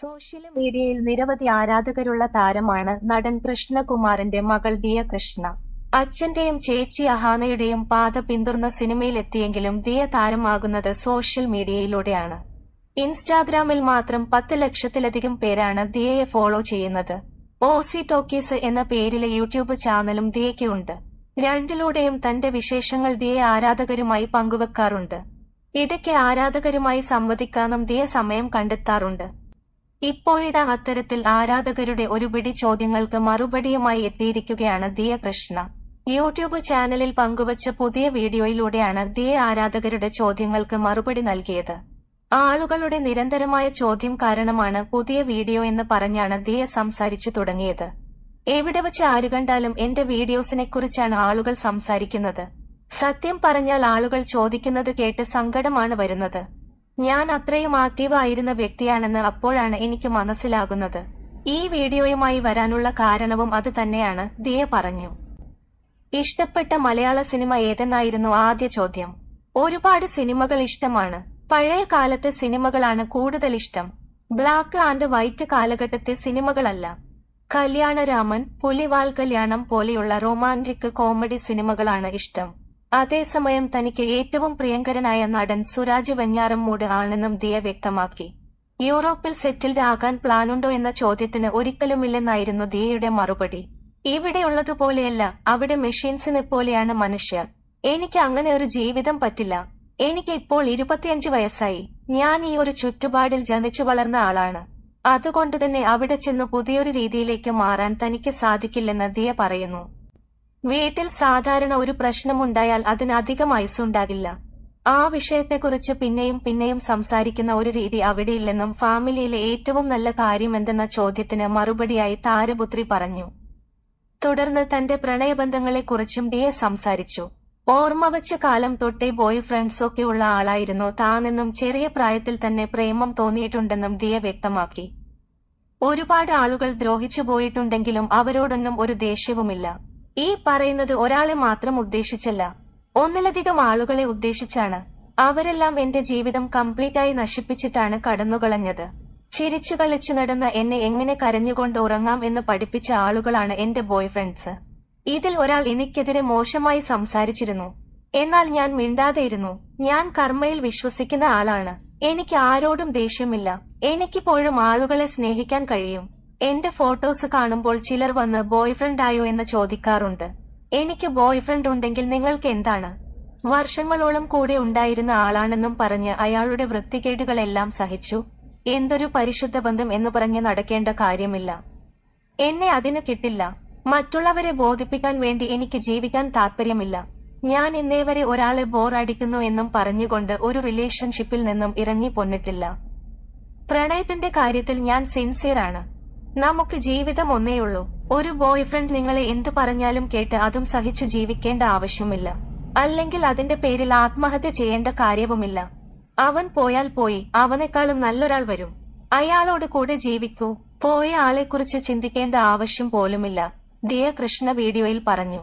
social മീഡിയയിൽ നിരവധി ആരാധകരുള്ള താരമാണ് നടൻ കൃഷ്ണകുമാറിന്റെ മകൾ ദിയ കൃഷ്ണ അച്ഛന്റെയും ചേച്ചി അഹാനയുടെയും പാത പിന്തുർന്ന സിനിമയിലെത്തിയെങ്കിലും ദിയ താരമാകുന്നത് സോഷ്യൽ മീഡിയയിലൂടെയാണ് ഇൻസ്റ്റാഗ്രാമിൽ മാത്രം പത്ത് ലക്ഷത്തിലധികം പേരാണ് ദിയയെ ഫോളോ ചെയ്യുന്നത് ഓസി ടോക്കീസ് എന്ന പേരിലെ യൂട്യൂബ് ചാനലും ദിയയ്ക്ക് ഉണ്ട് രണ്ടിലൂടെയും തന്റെ വിശേഷങ്ങൾ ദിയ ആരാധകരുമായി പങ്കുവെക്കാറുണ്ട് ഇടയ്ക്ക് ആരാധകരുമായി സംവദിക്കാനും ദിയ സമയം കണ്ടെത്താറുണ്ട് ഇപ്പോഴിതാ അത്തരത്തിൽ ആരാധകരുടെ ഒരുപിടി ചോദ്യങ്ങൾക്ക് മറുപടിയുമായി എത്തിയിരിക്കുകയാണ് ദിയ കൃഷ്ണ യൂട്യൂബ് ചാനലിൽ പങ്കുവച്ച പുതിയ വീഡിയോയിലൂടെയാണ് ദിയ ആരാധകരുടെ ചോദ്യങ്ങൾക്ക് മറുപടി നൽകിയത് ആളുകളുടെ നിരന്തരമായ ചോദ്യം കാരണമാണ് പുതിയ വീഡിയോ എന്ന് പറഞ്ഞാണ് ദിയ സംസാരിച്ചു തുടങ്ങിയത് എവിടെ വച്ച് ആര് കണ്ടാലും എന്റെ വീഡിയോസിനെക്കുറിച്ചാണ് ആളുകൾ സംസാരിക്കുന്നത് സത്യം പറഞ്ഞാൽ ആളുകൾ ചോദിക്കുന്നത് കേട്ട് സങ്കടമാണ് വരുന്നത് ഞാൻ അത്രയും ആക്റ്റീവായിരുന്ന വ്യക്തിയാണെന്ന് അപ്പോഴാണ് എനിക്ക് മനസ്സിലാകുന്നത് ഈ വീഡിയോയുമായി വരാനുള്ള കാരണവും അത് തന്നെയാണ് ദിയ പറഞ്ഞു ഇഷ്ടപ്പെട്ട മലയാള സിനിമ ഏതെന്നായിരുന്നു ആദ്യ ചോദ്യം ഒരുപാട് സിനിമകൾ ഇഷ്ടമാണ് പഴയ കാലത്തെ സിനിമകളാണ് കൂടുതൽ ഇഷ്ടം ബ്ലാക്ക് ആൻഡ് വൈറ്റ് കാലഘട്ടത്തെ സിനിമകളല്ല കല്യാണരാമൻ പുലിവാൽ കല്യാണം പോലെയുള്ള റൊമാൻറിക് കോമഡി സിനിമകളാണ് ഇഷ്ടം അതേസമയം തനിക്ക് ഏറ്റവും പ്രിയങ്കരനായ നടൻ സുരാജ് വെഞ്ഞാറമ്മൂട് ആണെന്നും ദിയ വ്യക്തമാക്കി യൂറോപ്പിൽ സെറ്റിൽഡ് ആകാൻ പ്ലാനുണ്ടോ എന്ന ചോദ്യത്തിന് ഒരിക്കലുമില്ലെന്നായിരുന്നു ദിയയുടെ മറുപടി ഇവിടെ ഉള്ളതുപോലെയല്ല അവിടെ മെഷീൻസിനെ പോലെയാണ് മനുഷ്യർ എനിക്ക് അങ്ങനെ ഒരു ജീവിതം പറ്റില്ല എനിക്ക് ഇപ്പോൾ ഇരുപത്തിയഞ്ച് വയസ്സായി ഞാൻ ഈ ഒരു ചുറ്റുപാടിൽ ജനിച്ചു വളർന്ന ആളാണ് അതുകൊണ്ട് തന്നെ അവിടെ ചെന്ന് പുതിയൊരു രീതിയിലേക്ക് മാറാൻ തനിക്ക് സാധിക്കില്ലെന്ന് ദിയ പറയുന്നു വീട്ടിൽ സാധാരണ ഒരു പ്രശ്നമുണ്ടായാൽ അതിന് അധികം ഐസുണ്ടാകില്ല ആ വിഷയത്തെക്കുറിച്ച് പിന്നെയും പിന്നെയും സംസാരിക്കുന്ന ഒരു രീതി അവിടെയില്ലെന്നും ഫാമിലിയിലെ ഏറ്റവും നല്ല കാര്യം എന്തെന്ന ചോദ്യത്തിന് മറുപടിയായി താരപുത്രി പറഞ്ഞു തുടർന്ന് തന്റെ പ്രണയബന്ധങ്ങളെക്കുറിച്ചും ഡിയെ സംസാരിച്ചു ഓർമ്മ വച്ച കാലം തൊട്ടേ ബോയ് ഫ്രണ്ട്സൊക്കെ ഉള്ള ആളായിരുന്നു താനെന്നും ചെറിയ പ്രായത്തിൽ തന്നെ പ്രേമം തോന്നിയിട്ടുണ്ടെന്നും ദിയ വ്യക്തമാക്കി ഒരുപാട് ആളുകൾ ദ്രോഹിച്ചു പോയിട്ടുണ്ടെങ്കിലും അവരോടൊന്നും ഒരു ദേഷ്യവുമില്ല ഈ പറയുന്നത് ഒരാളെ മാത്രം ഉദ്ദേശിച്ചല്ല ഒന്നിലധികം ആളുകളെ ഉദ്ദേശിച്ചാണ് അവരെല്ലാം എന്റെ ജീവിതം കംപ്ലീറ്റ് ആയി നശിപ്പിച്ചിട്ടാണ് കടന്നുകളഞ്ഞത് ചിരിച്ചു കളിച്ചു നടന്ന എന്നെ എങ്ങനെ കരഞ്ഞുകൊണ്ട് ഉറങ്ങാം എന്ന് പഠിപ്പിച്ച ആളുകളാണ് എന്റെ ബോയ്ഫ്രണ്ട്സ് ഇതിൽ ഒരാൾ എനിക്കെതിരെ മോശമായി സംസാരിച്ചിരുന്നു എന്നാൽ ഞാൻ മിണ്ടാതെയിരുന്നു ഞാൻ കർമ്മയിൽ വിശ്വസിക്കുന്ന ആളാണ് എനിക്ക് ആരോടും ദേഷ്യമില്ല എനിക്കിപ്പോഴും ആളുകളെ സ്നേഹിക്കാൻ കഴിയും എന്റെ ഫോട്ടോസ് കാണുമ്പോൾ ചിലർ വന്ന് ആയോ എന്ന് ചോദിക്കാറുണ്ട് എനിക്ക് ബോയ്ഫ്രണ്ട് ഉണ്ടെങ്കിൽ നിങ്ങൾക്ക് എന്താണ് വർഷങ്ങളോളം കൂടെ ഉണ്ടായിരുന്ന ആളാണെന്നും പറഞ്ഞ് അയാളുടെ വൃത്തികേടുകളെല്ലാം സഹിച്ചു എന്തൊരു പരിശുദ്ധ ബന്ധം എന്ന് പറഞ്ഞ് നടക്കേണ്ട കാര്യമില്ല എന്നെ അതിന് കിട്ടില്ല മറ്റുള്ളവരെ ബോധിപ്പിക്കാൻ വേണ്ടി എനിക്ക് ജീവിക്കാൻ താല്പര്യമില്ല ഞാൻ ഇന്നേ വരെ ഒരാളെ അടിക്കുന്നു എന്നും പറഞ്ഞുകൊണ്ട് ഒരു റിലേഷൻഷിപ്പിൽ നിന്നും ഇറങ്ങി പൊന്നിട്ടില്ല പ്രണയത്തിന്റെ കാര്യത്തിൽ ഞാൻ സിൻസിയറാണ് നമുക്ക് ജീവിതം ഒന്നേയുള്ളൂ ഒരു ബോയ്ഫ്രണ്ട് നിങ്ങളെ എന്തു പറഞ്ഞാലും കേട്ട് അതും സഹിച്ചു ജീവിക്കേണ്ട ആവശ്യമില്ല അല്ലെങ്കിൽ അതിന്റെ പേരിൽ ആത്മഹത്യ ചെയ്യേണ്ട കാര്യവുമില്ല അവൻ പോയാൽ പോയി അവനേക്കാളും നല്ലൊരാൾ വരും അയാളോട് കൂടെ ജീവിക്കൂ പോയ ആളെക്കുറിച്ച് ചിന്തിക്കേണ്ട ആവശ്യം പോലുമില്ല ദിയ കൃഷ്ണ വീഡിയോയിൽ പറഞ്ഞു